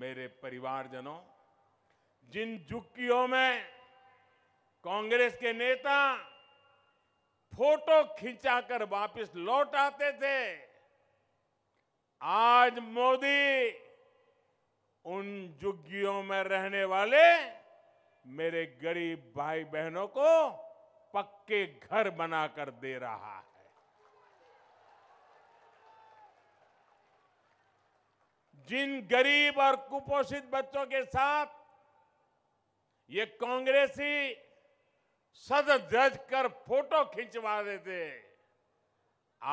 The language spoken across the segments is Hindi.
मेरे परिवारजनों जिन झुग्गियों में कांग्रेस के नेता फोटो खिंचाकर वापस लौट आते थे आज मोदी उन झुग्गियों में रहने वाले मेरे गरीब भाई बहनों को पक्के घर बनाकर दे रहा है जिन गरीब और कुपोषित बच्चों के साथ ये कांग्रेसी सद जज कर फोटो खिंचवा देते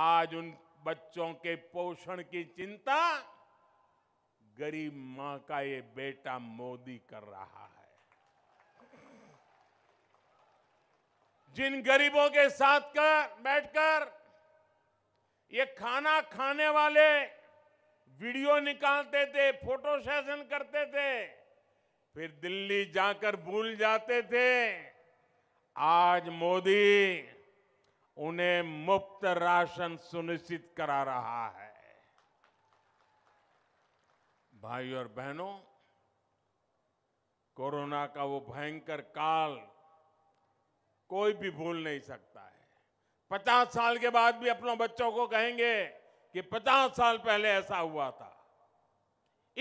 आज उन बच्चों के पोषण की चिंता गरीब मां का ये बेटा मोदी कर रहा है जिन गरीबों के साथ कर बैठकर ये खाना खाने वाले वीडियो निकालते थे फोटो सेशन करते थे फिर दिल्ली जाकर भूल जाते थे आज मोदी उन्हें मुफ्त राशन सुनिश्चित करा रहा है भाई और बहनों कोरोना का वो भयंकर काल कोई भी भूल नहीं सकता है पचास साल के बाद भी अपनों बच्चों को कहेंगे कि 50 साल पहले ऐसा हुआ था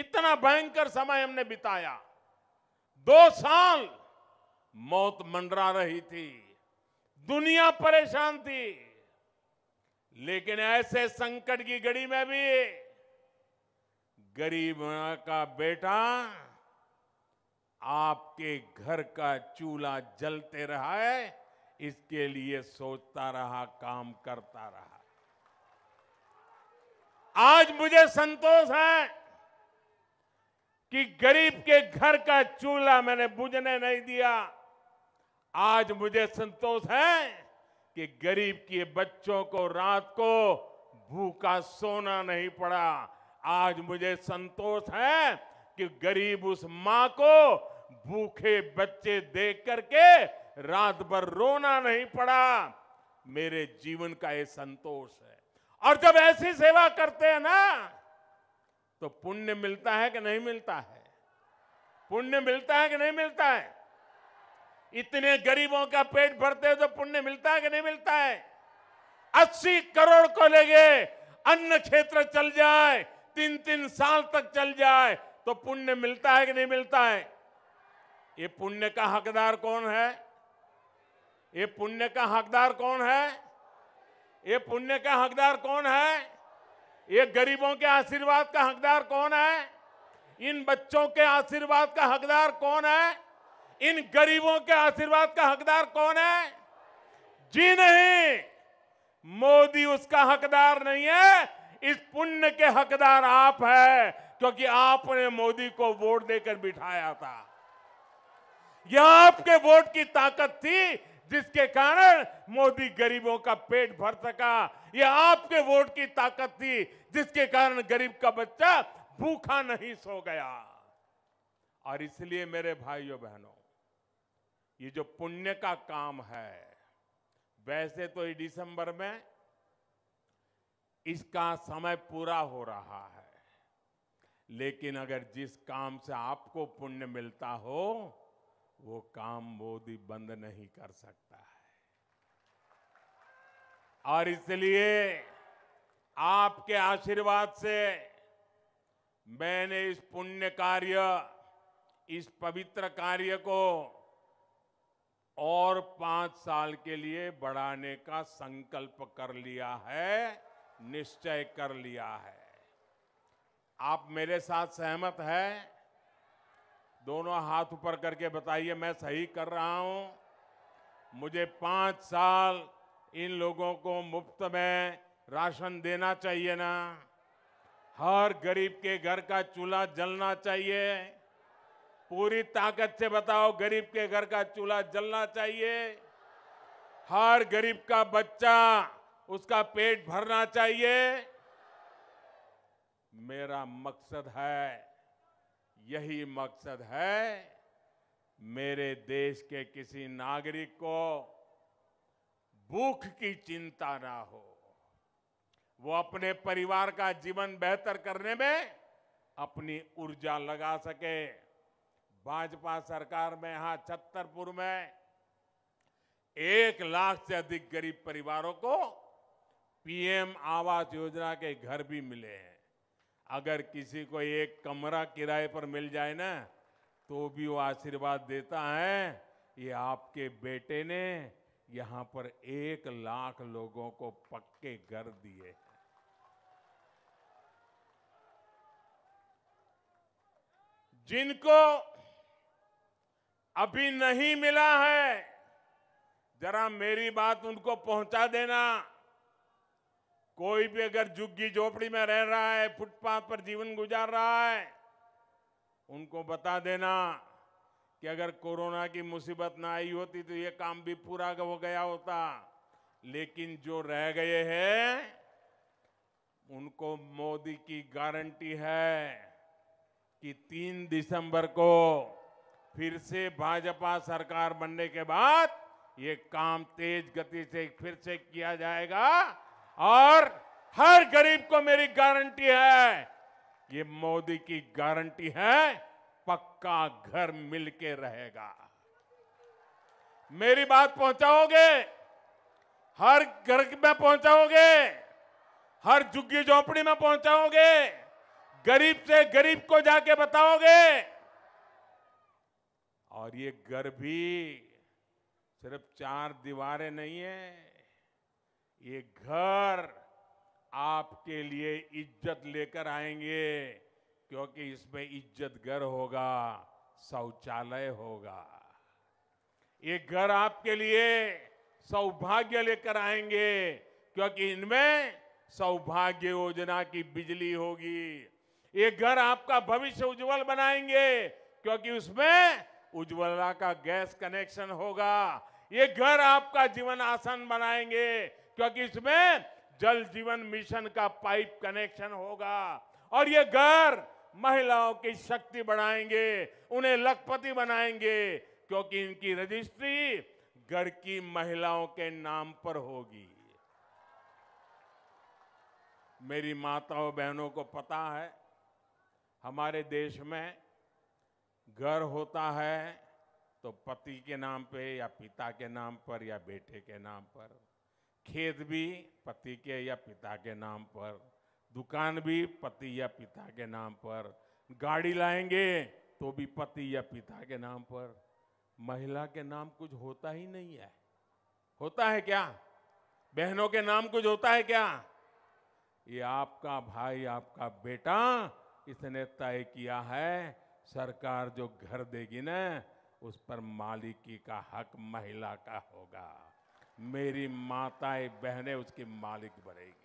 इतना भयंकर समय हमने बिताया दो साल मौत मंडरा रही थी दुनिया परेशान थी लेकिन ऐसे संकट की घड़ी में भी गरीब का बेटा आपके घर का चूल्हा जलते रहा है इसके लिए सोचता रहा काम करता रहा आज मुझे संतोष है कि गरीब के घर का चूल्हा मैंने बुझने नहीं दिया आज मुझे संतोष है कि गरीब के बच्चों को रात को भूखा सोना नहीं पड़ा आज मुझे संतोष है कि गरीब उस मां को भूखे बच्चे देख करके रात भर रोना नहीं पड़ा मेरे जीवन का ये संतोष है और जब ऐसी सेवा करते हैं ना तो पुण्य मिलता है कि नहीं मिलता है पुण्य मिलता है कि नहीं मिलता है इतने गरीबों का पेट भरते हैं तो पुण्य मिलता है कि नहीं मिलता है अस्सी करोड़ को गए अन्न क्षेत्र चल जाए तीन तीन साल तक चल जाए तो पुण्य मिलता है कि नहीं मिलता है ये पुण्य का हकदार कौन है ये पुण्य का हकदार कौन है ये पुण्य का हकदार कौन है ये गरीबों के आशीर्वाद का हकदार कौन है इन बच्चों के आशीर्वाद का हकदार कौन है इन गरीबों के आशीर्वाद का हकदार कौन है जी नहीं मोदी उसका हकदार नहीं है इस पुण्य के हकदार आप है क्योंकि आपने मोदी को वोट देकर बिठाया था यह आपके वोट की ताकत थी जिसके कारण मोदी गरीबों का पेट भर सका ये आपके वोट की ताकत थी जिसके कारण गरीब का बच्चा भूखा नहीं सो गया और इसलिए मेरे भाइयों बहनों ये जो पुण्य का काम है वैसे तो दिसंबर में इसका समय पूरा हो रहा है लेकिन अगर जिस काम से आपको पुण्य मिलता हो वो काम मोदी बंद नहीं कर सकता है और इसलिए आपके आशीर्वाद से मैंने इस पुण्य कार्य इस पवित्र कार्य को और पांच साल के लिए बढ़ाने का संकल्प कर लिया है निश्चय कर लिया है आप मेरे साथ सहमत है दोनों हाथ ऊपर करके बताइए मैं सही कर रहा हूं मुझे पांच साल इन लोगों को मुफ्त में राशन देना चाहिए ना हर गरीब के घर का चूल्हा जलना चाहिए पूरी ताकत से बताओ गरीब के घर का चूल्हा जलना चाहिए हर गरीब का बच्चा उसका पेट भरना चाहिए मेरा मकसद है यही मकसद है मेरे देश के किसी नागरिक को भूख की चिंता ना हो वो अपने परिवार का जीवन बेहतर करने में अपनी ऊर्जा लगा सके भाजपा सरकार में यहां छतरपुर में एक लाख से अधिक गरीब परिवारों को पीएम आवास योजना के घर भी मिले हैं अगर किसी को एक कमरा किराए पर मिल जाए ना तो भी वो आशीर्वाद देता है ये आपके बेटे ने यहाँ पर एक लाख लोगों को पक्के घर दिए जिनको अभी नहीं मिला है जरा मेरी बात उनको पहुंचा देना कोई भी अगर झुग्गी झोपड़ी में रह रहा है फुटपाथ पर जीवन गुजार रहा है उनको बता देना कि अगर कोरोना की मुसीबत ना आई होती तो ये काम भी पूरा हो गया होता लेकिन जो रह गए हैं उनको मोदी की गारंटी है कि तीन दिसंबर को फिर से भाजपा सरकार बनने के बाद ये काम तेज गति से फिर से किया जाएगा और हर गरीब को मेरी गारंटी है ये मोदी की गारंटी है पक्का घर मिलके रहेगा मेरी बात पहुंचाओगे हर घर में पहुंचाओगे हर झुग्गी झोपड़ी में पहुंचाओगे गरीब से गरीब को जाके बताओगे और ये घर भी सिर्फ चार दीवारें नहीं है ये घर आपके लिए इज्जत लेकर आएंगे क्योंकि इसमें इज्जत घर होगा शौचालय होगा ये घर आपके लिए सौभाग्य लेकर आएंगे क्योंकि इनमें सौभाग्य योजना की बिजली होगी ये घर आपका भविष्य उज्जवल बनाएंगे क्योंकि उसमें उज्ज्वला का गैस कनेक्शन होगा ये घर आपका जीवन आसान बनाएंगे क्योंकि इसमें जल जीवन मिशन का पाइप कनेक्शन होगा और ये घर महिलाओं की शक्ति बढ़ाएंगे उन्हें लखपति बनाएंगे क्योंकि इनकी रजिस्ट्री घर की महिलाओं के नाम पर होगी मेरी माताओं बहनों को पता है हमारे देश में घर होता है तो पति के नाम पे या पिता के नाम पर या बेटे के नाम पर खेत भी पति के या पिता के नाम पर दुकान भी पति या पिता के नाम पर गाड़ी लाएंगे तो भी पति या पिता के नाम पर महिला के नाम कुछ होता ही नहीं है होता है क्या बहनों के नाम कुछ होता है क्या ये आपका भाई आपका बेटा इसने तय किया है सरकार जो घर देगी ना उस पर मालिकी का हक महिला का होगा मेरी माताएं बहनें उसकी मालिक बनेगी